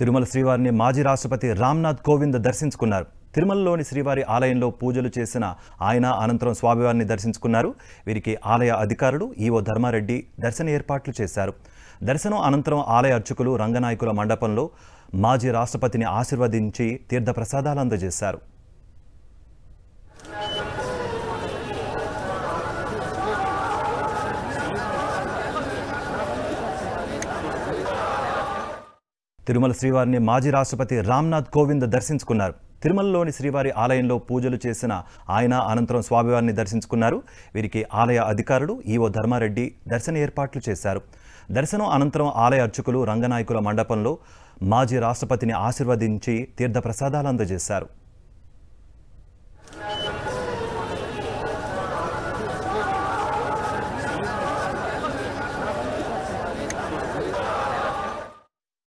తిరుమల శ్రీవారిని మాజీ రాష్ట్రపతి రామ్నాథ్ కోవింద్ దర్శించుకున్నారు తిరుమలలోని శ్రీవారి ఆలయంలో పూజలు చేసిన ఆయన అనంతరం స్వామివారిని దర్శించుకున్నారు వీరికి ఆలయ అధికారులు ఈవో ధర్మారెడ్డి దర్శన ఏర్పాట్లు చేశారు దర్శనం అనంతరం ఆలయ అర్చకులు రంగనాయకుల మండపంలో మాజీ రాష్ట్రపతిని ఆశీర్వదించి తీర్థప్రసాదాలు అందజేశారు తిరుమల శ్రీవారిని మాజీ రాష్ట్రపతి రామ్నాథ్ కోవింద్ దర్శించుకున్నారు తిరుమలలోని శ్రీవారి ఆలయంలో పూజలు చేసిన ఆయన అనంతరం స్వామివారిని దర్శించుకున్నారు వీరికి ఆలయ అధికారులు ఈవో ధర్మారెడ్డి దర్శన ఏర్పాట్లు చేశారు దర్శనం అనంతరం ఆలయ అర్చకులు రంగనాయకుల మండపంలో మాజీ రాష్ట్రపతిని ఆశీర్వదించి తీర్థప్రసాదాలు అందజేశారు